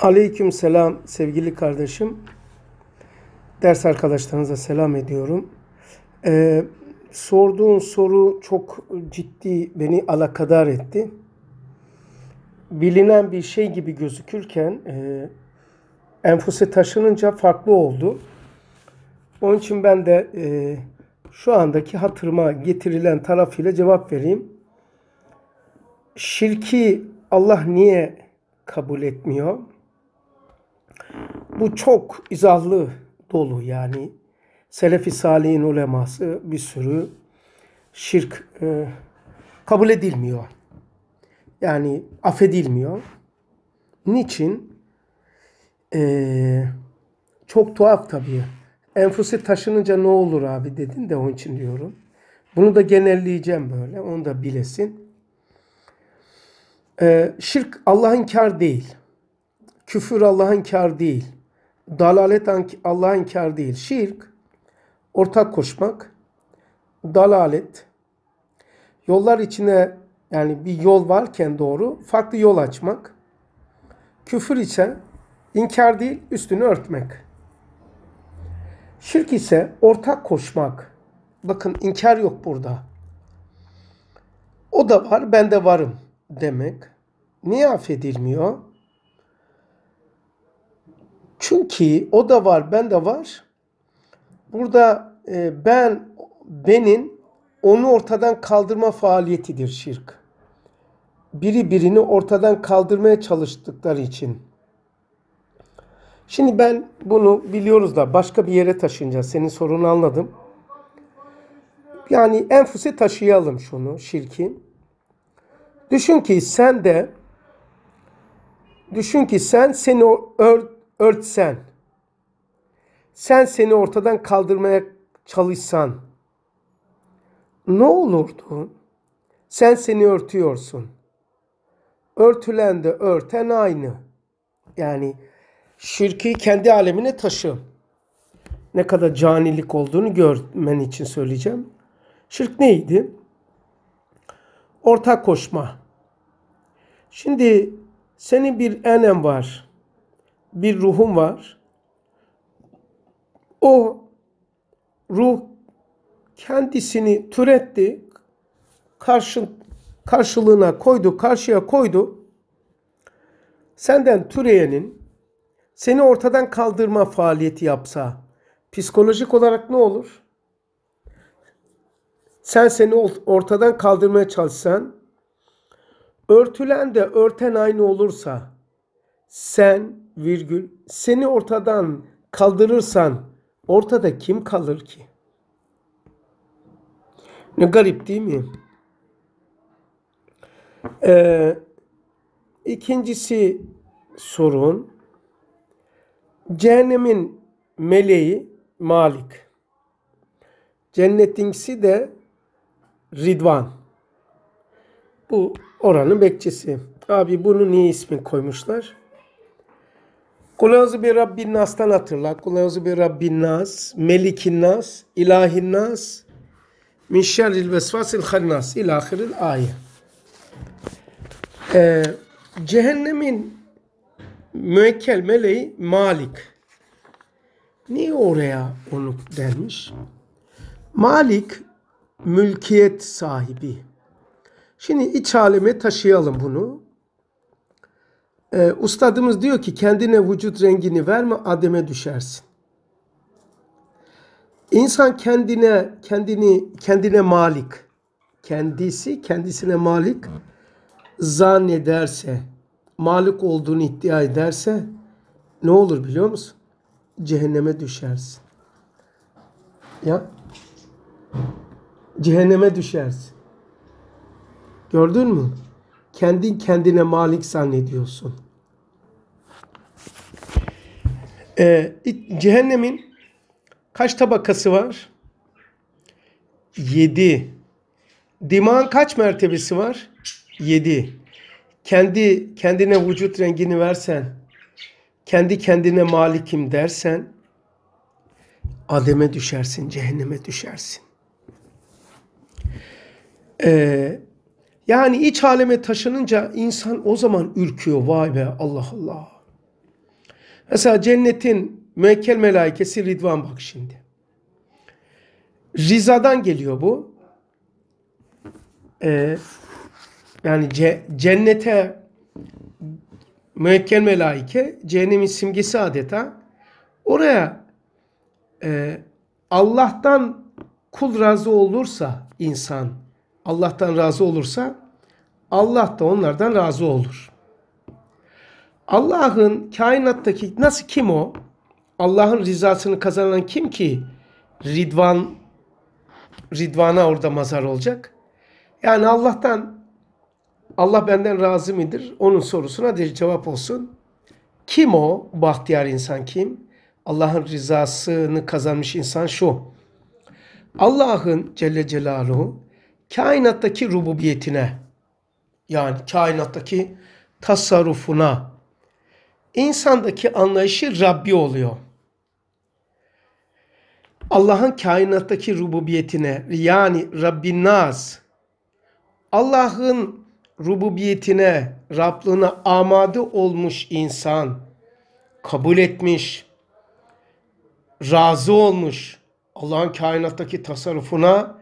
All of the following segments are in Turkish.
Aleyküm selam sevgili kardeşim. Ders arkadaşlarınıza selam ediyorum. Ee, sorduğun soru çok ciddi beni alakadar etti. Bilinen bir şey gibi gözükürken e, enfuse taşınınca farklı oldu. Onun için ben de e, şu andaki hatırıma getirilen tarafıyla cevap vereyim. Şirki Allah niye kabul etmiyor? bu çok izahlı dolu yani. Selefi Salih'in uleması bir sürü şirk e, kabul edilmiyor. Yani affedilmiyor. Niçin? E, çok tuhaf tabii. Enfusi taşınınca ne olur abi dedin de onun için diyorum. Bunu da genelleyeceğim böyle. Onu da bilesin. E, şirk Allah'ın kar değil. Küfür Allah'ın kar değil dalalet Allah'a inkar değil. Şirk, ortak koşmak, dalalet, yollar içine yani bir yol varken doğru farklı yol açmak, küfür ise inkar değil üstünü örtmek. Şirk ise ortak koşmak. Bakın inkar yok burada. O da var, ben de varım demek. Niye affedilmiyor? Çünkü o da var, ben de var. Burada e, ben, benim onu ortadan kaldırma faaliyetidir şirk. Biri birini ortadan kaldırmaya çalıştıkları için. Şimdi ben bunu biliyoruz da başka bir yere taşınacağız. Senin sorunu anladım. Yani enfuse taşıyalım şunu şirki. Düşün ki sen de düşün ki sen seni ört örtsen, sen seni ortadan kaldırmaya çalışsan ne olurdu? Sen seni örtüyorsun. Örtülen de örten aynı. Yani şirki kendi alemine taşı. Ne kadar canilik olduğunu görmen için söyleyeceğim. Şirk neydi? Ortak koşma. Şimdi senin bir enem var bir ruhum var. O ruh kendisini türetti. Karşı, karşılığına koydu, karşıya koydu. Senden türeyenin seni ortadan kaldırma faaliyeti yapsa psikolojik olarak ne olur? Sen seni ortadan kaldırmaya çalışsan örtülen de örten aynı olursa sen virgül seni ortadan kaldırırsan ortada kim kalır ki? Ne garip değil mi? Ee, ikincisi sorun cehennemin meleği Malik. cennetinkisi de Ridvan. Bu oranın bekçisi. Abi bunu niye ismi koymuşlar? Kulağınızı bir Rabbin Nas'tan hatırla. Kulağınızı bir Rabbin Nas, Melikin Nas, İlahin Nas, Min vesvasil hannas ilahiril aye. Ee, cehennemin müekkel meleği Malik. Niye oraya onu dermiş? Malik mülkiyet sahibi. Şimdi iç aleme taşıyalım bunu. E, ustadımız diyor ki kendine vücut rengini verme ademe düşersin. İnsan kendine kendini kendine malik, kendisi kendisine malik zannederse, malik olduğunu iddia ederse ne olur biliyor musun? Cehenneme düşersin. Ya cehenneme düşersin. Gördün mü? kendin kendine malik zannediyorsun. Ee, cehennemin kaç tabakası var? Yedi. Dimağın kaç mertebesi var? Yedi. Kendi kendine vücut rengini versen, kendi kendine malikim dersen, Adem'e düşersin, cehenneme düşersin. Ee, yani iç aleme taşınınca insan o zaman ürküyor. Vay be Allah Allah. Mesela cennetin müekkel melaikesi Ridvan bak şimdi. Riza'dan geliyor bu. Ee, yani ce, cennete müekkel melaike cehennemin simgesi adeta. Oraya e, Allah'tan kul razı olursa insan Allah'tan razı olursa Allah da onlardan razı olur. Allah'ın kainattaki nasıl kim o? Allah'ın rızasını kazanan kim ki Ridvan Ridvan'a orada mazar olacak? Yani Allah'tan Allah benden razı mıdır? Onun sorusuna de cevap olsun. Kim o bahtiyar insan kim? Allah'ın rızasını kazanmış insan şu. Allah'ın Celle Celaluhu kainattaki rububiyetine yani kainattaki tasarrufuna insandaki anlayışı Rabbi oluyor. Allah'ın kainattaki rububiyetine yani Rabbin Naz Allah'ın rububiyetine, Rablığına amadı olmuş insan kabul etmiş, razı olmuş Allah'ın kainattaki tasarrufuna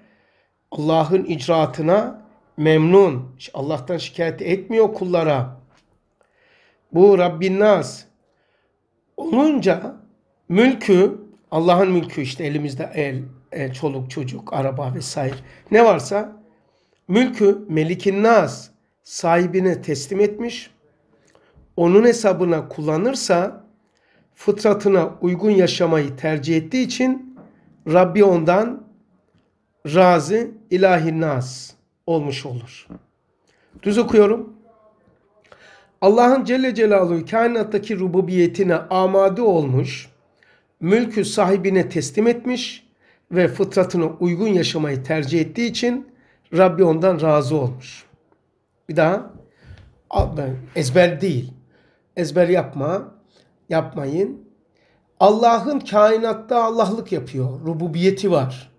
Allah'ın icraatına memnun. Allah'tan şikayet etmiyor kullara. Bu Rabbin Nas. Olunca mülkü, Allah'ın mülkü işte elimizde el, çoluk, çocuk, araba vesaire ne varsa mülkü Melikin Nas sahibine teslim etmiş. Onun hesabına kullanırsa fıtratına uygun yaşamayı tercih ettiği için Rabbi ondan razı ilahi nas olmuş olur. Düz okuyorum. Allah'ın Celle Celaluhu kainattaki rububiyetine amade olmuş, mülkü sahibine teslim etmiş ve fıtratına uygun yaşamayı tercih ettiği için Rabbi ondan razı olmuş. Bir daha ezber değil. Ezber yapma, yapmayın. Allah'ın kainatta Allah'lık yapıyor. Rububiyeti var.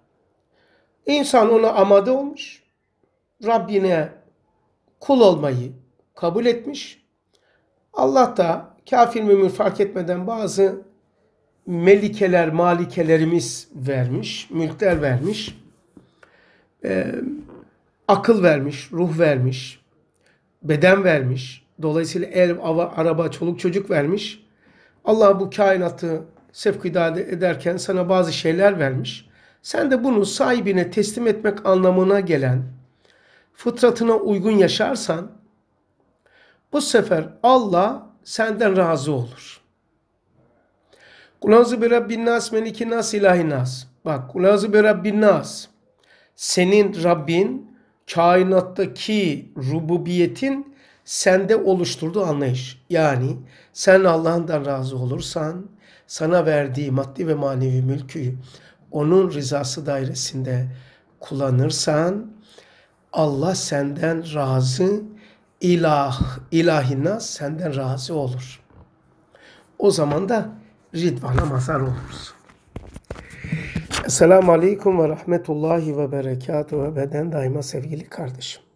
İnsan ona amade olmuş. Rabbine kul olmayı kabul etmiş. Allah da kafir mümin fark etmeden bazı melikeler, malikelerimiz vermiş, mülkler vermiş. E, akıl vermiş, ruh vermiş, beden vermiş. Dolayısıyla ev, ava, araba, çoluk çocuk vermiş. Allah bu kainatı sevk ederken sana bazı şeyler vermiş. Sen de bunu sahibine teslim etmek anlamına gelen fıtratına uygun yaşarsan bu sefer Allah senden razı olur. Kulazı bi Rabbin nas meliki nas ilahi nas. Bak kulazı bi Rabbin nas. Senin Rabbin kainattaki rububiyetin sende oluşturduğu anlayış. Yani sen Allah'ından razı olursan sana verdiği maddi ve manevi mülkü onun rızası dairesinde kullanırsan Allah senden razı, ilah, ilahina senden razı olur. O zaman da ridvana mazar olursun. Esselamu Aleyküm ve Rahmetullahi ve Berekatuhu ve beden daima sevgili kardeşim.